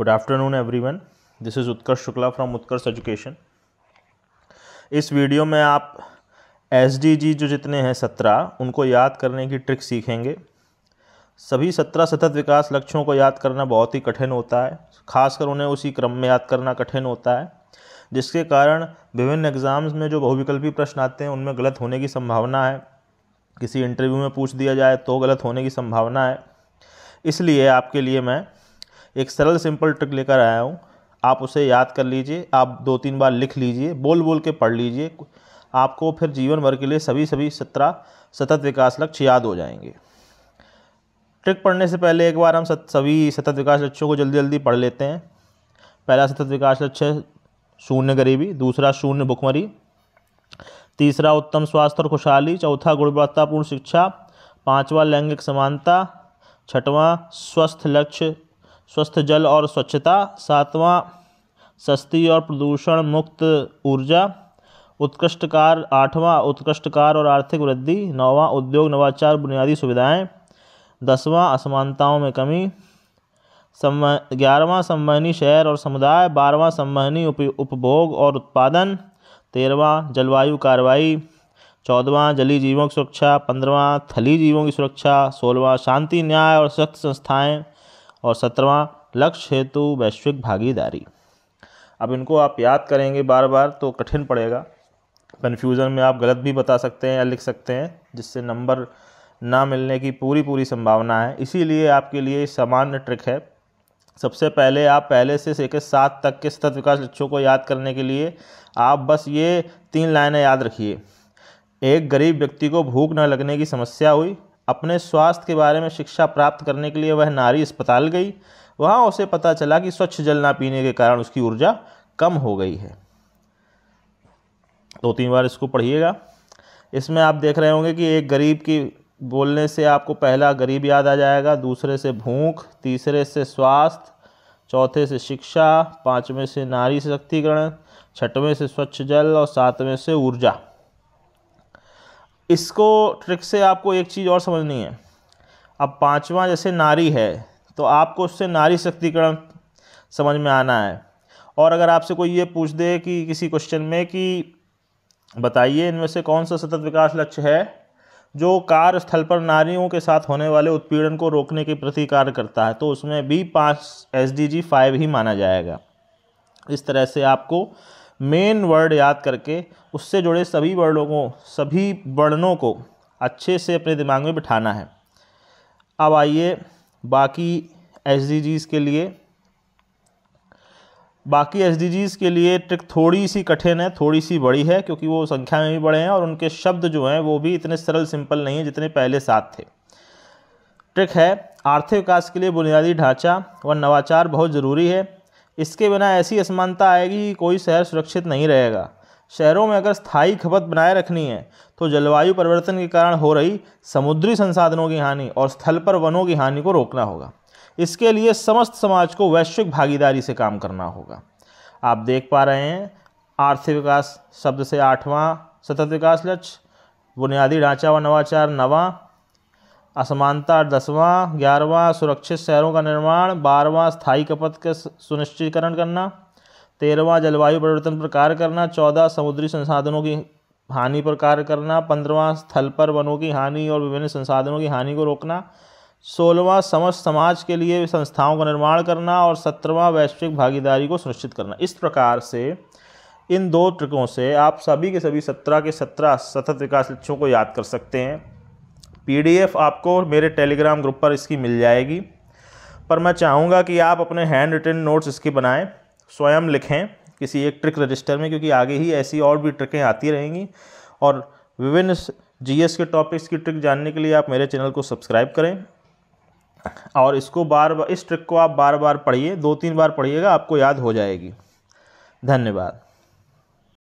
good afternoon everyone this is Utkarsh Shukla from Utkarsh education इस video में आप एस जो जितने हैं सत्रह उनको याद करने की ट्रिक सीखेंगे सभी सत्रह सतत विकास लक्ष्यों को याद करना बहुत ही कठिन होता है खासकर उन्हें उसी क्रम में याद करना कठिन होता है जिसके कारण विभिन्न एग्ज़ाम्स में जो बहुविकल्पी प्रश्न आते हैं उनमें गलत होने की संभावना है किसी इंटरव्यू में पूछ दिया जाए तो गलत होने की संभावना है इसलिए आपके लिए मैं एक सरल सिंपल ट्रिक लेकर आया हूँ आप उसे याद कर लीजिए आप दो तीन बार लिख लीजिए बोल बोल के पढ़ लीजिए आपको फिर जीवन भर के लिए सभी सभी सत्रह सतत विकास लक्ष्य याद हो जाएंगे ट्रिक पढ़ने से पहले एक बार हम सत, सभी सतत विकास लक्ष्यों को जल्दी जल्दी पढ़ लेते हैं पहला सतत विकास लक्ष्य शून्य गरीबी दूसरा शून्य भुखमरी तीसरा उत्तम स्वास्थ्य और खुशहाली चौथा गुणवत्तापूर्ण शिक्षा पाँचवा लैंगिक समानता छठवां स्वस्थ लक्ष्य स्वस्थ जल और स्वच्छता सातवां सस्ती और प्रदूषण मुक्त ऊर्जा उत्कृष्ट कार्य आठवां उत्कृष्ट और आर्थिक वृद्धि नौवां उद्योग नवाचार बुनियादी सुविधाएं दसवां असमानताओं में कमी सम ग्यारहवां संवहनी शहर और समुदाय बारहवां संवहनी उप, उपभोग और उत्पादन तेरहवां जलवायु कार्रवाई चौदहवां जलीय जीवों की सुरक्षा पंद्रवा थली जीवों की सुरक्षा सोलहवां शांति न्याय और सख्त संस्थाएं और सत्रवा लक्ष्य हेतु वैश्विक भागीदारी अब इनको आप याद करेंगे बार बार तो कठिन पड़ेगा कन्फ्यूज़न में आप गलत भी बता सकते हैं या लिख सकते हैं जिससे नंबर ना मिलने की पूरी पूरी संभावना है इसीलिए आपके लिए सामान्य ट्रिक है सबसे पहले आप पहले से लेकर सात तक के सतत विकास लक्ष्यों को याद करने के लिए आप बस ये तीन लाइनें याद रखिए एक गरीब व्यक्ति को भूख न लगने की समस्या हुई अपने स्वास्थ्य के बारे में शिक्षा प्राप्त करने के लिए वह नारी अस्पताल गई वहाँ उसे पता चला कि स्वच्छ जल ना पीने के कारण उसकी ऊर्जा कम हो गई है दो तीन बार इसको पढ़िएगा इसमें आप देख रहे होंगे कि एक गरीब की बोलने से आपको पहला गरीब याद आ जाएगा दूसरे से भूख तीसरे से स्वास्थ्य चौथे से शिक्षा पाँचवें से नारी सशक्तिकरण छठवें से स्वच्छ जल और सातवें से ऊर्जा इसको ट्रिक से आपको एक चीज़ और समझनी है अब पांचवा जैसे नारी है तो आपको उससे नारी शक्तिकरण समझ में आना है और अगर आपसे कोई ये पूछ दे कि किसी क्वेश्चन में कि बताइए इनमें से कौन सा सतत विकास लक्ष्य है जो कार्य स्थल पर नारियों के साथ होने वाले उत्पीड़न को रोकने के प्रति कार्य करता है तो उसमें भी पाँच एस डी जी फाइव ही माना जाएगा इस तरह से आपको मेन वर्ड याद करके उससे जुड़े सभी वर्णों को सभी वर्णों को अच्छे से अपने दिमाग में बिठाना है अब आइए बाकी एस के लिए बाकी एस के लिए ट्रिक थोड़ी सी कठिन है थोड़ी सी बड़ी है क्योंकि वो संख्या में भी बड़े हैं और उनके शब्द जो हैं वो भी इतने सरल सिंपल नहीं हैं जितने पहले साथ थे ट्रिक है आर्थिक विकास के लिए बुनियादी ढांचा व नवाचार बहुत ज़रूरी है इसके बिना ऐसी असमानता आएगी कि कोई शहर सुरक्षित नहीं रहेगा शहरों में अगर स्थायी खपत बनाए रखनी है तो जलवायु परिवर्तन के कारण हो रही समुद्री संसाधनों की हानि और स्थल पर वनों की हानि को रोकना होगा इसके लिए समस्त समाज को वैश्विक भागीदारी से काम करना होगा आप देख पा रहे हैं आर्थिक विकास शब्द से आठवां सतत विकास लक्ष्य बुनियादी ढांचा व नवाचार नवा असमानता दसवां ग्यारहवां सुरक्षित शहरों का निर्माण बारहवां स्थायी कपत के सुनिश्चितकरण करना तेरहवां जलवायु परिवर्तन पर कार्य करना चौदह समुद्री संसाधनों की हानि पर कार्य करना पंद्रवा स्थल पर वनों की हानि और विभिन्न संसाधनों की हानि को रोकना सोलहवां समस्त समाज के लिए संस्थाओं का निर्माण करना और सत्रहवां वैश्विक भागीदारी को सुनिश्चित करना इस प्रकार से इन दो ट्रिकों से आप सभी के सभी सत्रह के सत्रह सतत विकास लक्ष्यों को याद कर सकते हैं पीडीएफ आपको मेरे टेलीग्राम ग्रुप पर इसकी मिल जाएगी पर मैं चाहूँगा कि आप अपने हैंड रिटन नोट्स इसकी बनाएं स्वयं लिखें किसी एक ट्रिक रजिस्टर में क्योंकि आगे ही ऐसी और भी ट्रिकें आती रहेंगी और विभिन्न जीएस के टॉपिक्स की ट्रिक जानने के लिए आप मेरे चैनल को सब्सक्राइब करें और इसको बार बार इस ट्रिक को आप बार बार पढ़िए दो तीन बार पढ़िएगा आपको याद हो जाएगी धन्यवाद